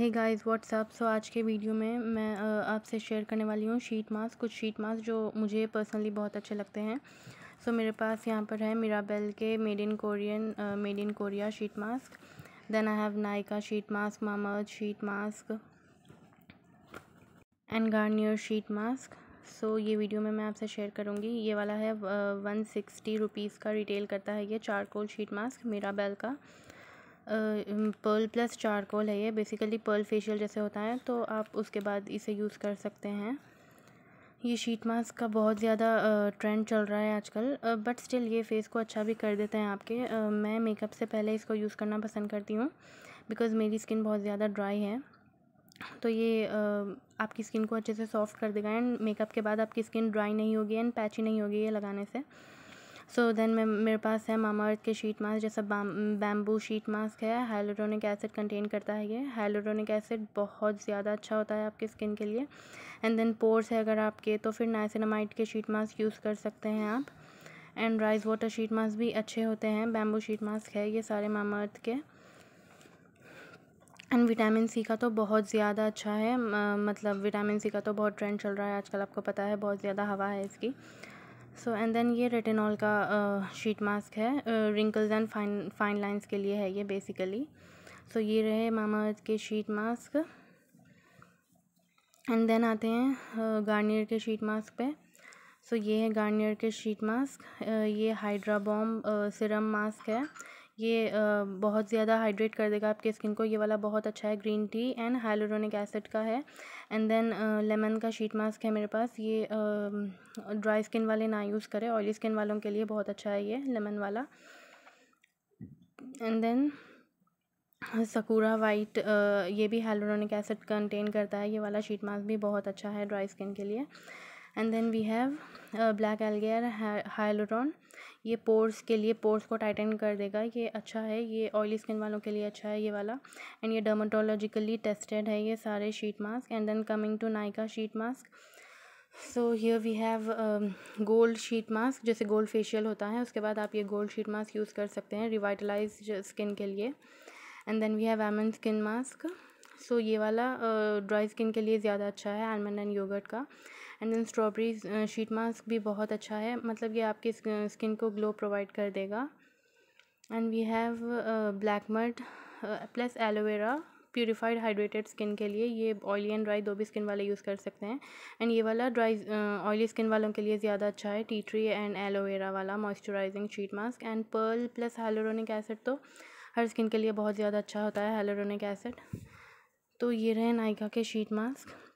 hey guys what's up सो आज के video में मैं आपसे शेयर करने वाली हूँ शीट मास्क कुछ शीट मास्क जो मुझे पर्सनली बहुत अच्छे लगते हैं सो so, मेरे पास यहाँ पर है मिराबेल के made in Korean made in Korea sheet mask then I have Nykaa sheet mask mama sheet mask and Garnier sheet mask so ये वीडियो में मैं आपसे शेयर करूँगी ये वाला है वन सिक्सटी रुपीज़ का रिटेल करता है ये charcoal sheet mask Mirabelle का पर्ल प्लस चारकोल है ये बेसिकली पर्ल फेशियल जैसे होता है तो आप उसके बाद इसे यूज़ कर सकते हैं ये शीट मास्क का बहुत ज़्यादा ट्रेंड चल रहा है आजकल बट स्टिल ये फेस को अच्छा भी कर देते हैं आपके आ, मैं मेकअप से पहले इसको यूज़ करना पसंद करती हूँ बिकॉज़ मेरी स्किन बहुत ज़्यादा ड्राई है तो ये आ, आपकी स्किन को अच्छे से सॉफ्ट कर देगा एंड मेकअप के बाद आपकी स्किन ड्राई नहीं होगी एंड पैची नहीं होगी ये लगाने से सो देन मेरे पास है मामा अर्थ के शीट मास्क जैसा बैम्बू शीट मास्क है हाइलोरोनिक एसिड कंटेन करता है ये हाइलोरोनिक एसिड बहुत ज़्यादा अच्छा होता है आपके स्किन के लिए एंड देन पोर्स है अगर आपके तो फिर नाइसिनमाइट के शीट मास्क यूज़ कर सकते हैं आप and rice water sheet mask भी अच्छे होते हैं बैम्बू शीट मास्क है ये सारे मामा अर्थ के एंड विटामिन सी का तो बहुत ज़्यादा अच्छा है मतलब विटामिन सी का तो बहुत ट्रेंड चल रहा है आजकल आपको पता है बहुत ज़्यादा हवा है इसकी सो एंड देन ये रेटेनॉल का शीट मास्क है wrinkles and fine fine lines के लिए है ये बेसिकली सो so, ये रहे मामा अर्थ के शीट मास्क एंड देन आते हैं गार्नियर के शीट मास्क पे सो so, ये है गार्नियर के शीट मास्क ये हाइड्रा बॉम्ब सिरम मास्क है ये बहुत ज़्यादा हाइड्रेट कर देगा आपके स्किन को ये वाला बहुत अच्छा है green tea and hyaluronic acid का है एंड देन लेमन का शीट मास्क है मेरे पास ये ड्राई स्किन वाले ना यूज़ करें ऑयली स्किन वालों के लिए बहुत अच्छा है ये लेमन वाला एंड देन सकूरा वाइट ये भी हाइलोरोनिक एसिड कंटेन करता है ये वाला शीट मास्क भी बहुत अच्छा है ड्राई स्किन के लिए and then we have black algae hyaluron ये पोर्स के लिए पोर्स को टाइटन कर देगा ये अच्छा है ये ऑयली स्किन वालों के लिए अच्छा है ये वाला एंड ये डर्माटोलॉजिकली टेस्टेड है ये सारे sheet mask and then coming to Nykaa sheet mask so here we have gold sheet mask जैसे गोल्ड फेशियल होता है उसके बाद आप ये गोल्ड शीट मास्क यूज़ कर सकते हैं रिवाइटलाइज स्किन के लिए एंड देन वी हैव एमन स्किन मास्क सो ये वाला ड्राई uh, स्किन के लिए ज़्यादा अच्छा है आलमंड एंड योगर्ट का and then strawberry sheet mask भी बहुत अच्छा है मतलब ये आपकी स्किन को ग्लो प्रोवाइड कर देगा and we have black mud plus aloe vera purified hydrated skin के लिए ये ऑयली एंड ड्राई दो भी स्किन वाले यूज़ कर सकते हैं एंड ये वाला ड्राई ऑयली स्किन वालों के लिए ज़्यादा अच्छा है टी ट्री एंड एलोवेरा वाला moisturizing sheet mask and pearl plus hyaluronic acid तो हर स्किन के लिए बहुत ज़्यादा अच्छा होता है हेलोरोनिक एसिड तो ये रहे नायका के शीट मास्क